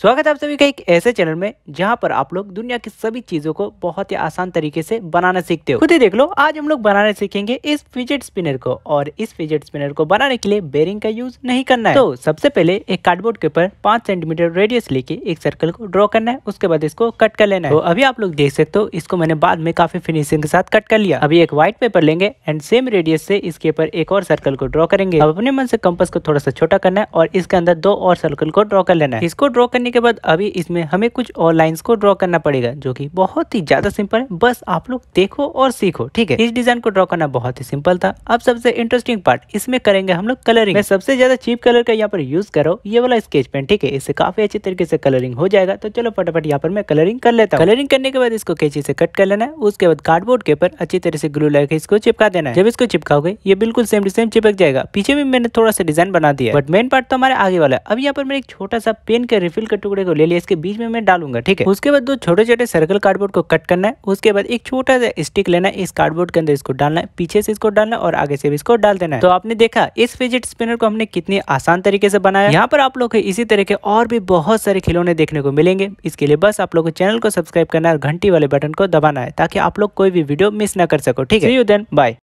स्वागत है आप सभी का एक ऐसे चैनल में जहां पर आप लोग दुनिया की सभी चीजों को बहुत ही आसान तरीके से बनाना सीखते हो खुद ही देख लो आज हम लोग बनाने सीखेंगे इस फिजेट स्पिनर को और इस फिजेट स्पिनर को बनाने के लिए बेरिंग का यूज नहीं करना है तो सबसे पहले एक कार्डबोर्ड के ऊपर पांच सेंटीमीटर रेडियस लेके एक सर्कल को ड्रॉ करना है उसके बाद इसको कट कर लेना है तो अभी आप लोग देख सकते हो इसको मैंने बाद में काफी फिनिशिंग के साथ कट कर लिया अभी एक व्हाइट पेपर लेंगे एंड सेम रेडियस से इसके ऊपर एक और सर्कल को ड्रॉ करेंगे अपने मन से कंपस को थोड़ा सा छोटा करना है और इसके अंदर दो और सर्कल को ड्रॉ कर लेना है इसको ड्रॉ करने करने के बाद अभी इसमें हमें कुछ और लाइन्स को ड्रॉ करना पड़ेगा जो कि बहुत ही ज़्यादा सिंपल है बस आप लोग देखो और सीखो ठीक है इस डिज़ाइन को ड्रॉ करना बहुत ही सिंपल था अब सबसे इंटरेस्टिंग पार्ट इसमें करेंगे हम लोग कलरिंग मैं सबसे ज़्यादा चीप कलर का यहाँ पर यूज़ करो ये वाला स्केच पेन ठीक है इससे काफ़ी अच्छी तरीके से कलरिंग हो जाएगा तो चलो फटाफट यहाँ पर मैं कलरिंग कर लेता हूँ कलरिंग करने के बाद इसको कैची से कट कर लेना है उसके बाद कार्डबोर्ड के ऊपर अच्छी तरह से ग्लू लगा इसको चिपका देना है जब इसको चिपकाओगे ये बिल्कुल सेम टू सेम चिपक जाएगा पीछे भी मैंने थोड़ा सा डिजाइन बना दिया बट मेन पार्ट तो हमारे आगे वाला है अब यहाँ पर मैं एक छोटा सा पेन का रिफिल के टुकड़े को ले लिया इसके बीच में मैं डालूंगा ठीक है उसके बाद दो छोटे छोटे सर्कल कार्डबोर्ड को कट करना है उसके बाद एक छोटा सा स्टिक लेना है इस कार्डबोर्ड के अंदर इसको डालना है पीछे से इसको डालना और आगे से भी इसको डाल देना है तो आपने देखा इस फिजिट स्पिनर को हमने कितने आसान तरीके से बनाया यहाँ पर आप लोग इसी तरह के और भी बहुत सारे खिलौने देखने को मिलेंगे इसके लिए बस आप लोग चैनल को सब्सक्राइब करना है और घंटी वाले बटन को दबाना है ताकि आप लोग कोई भी वीडियो मिस न कर सको ठीक है यू देन बाय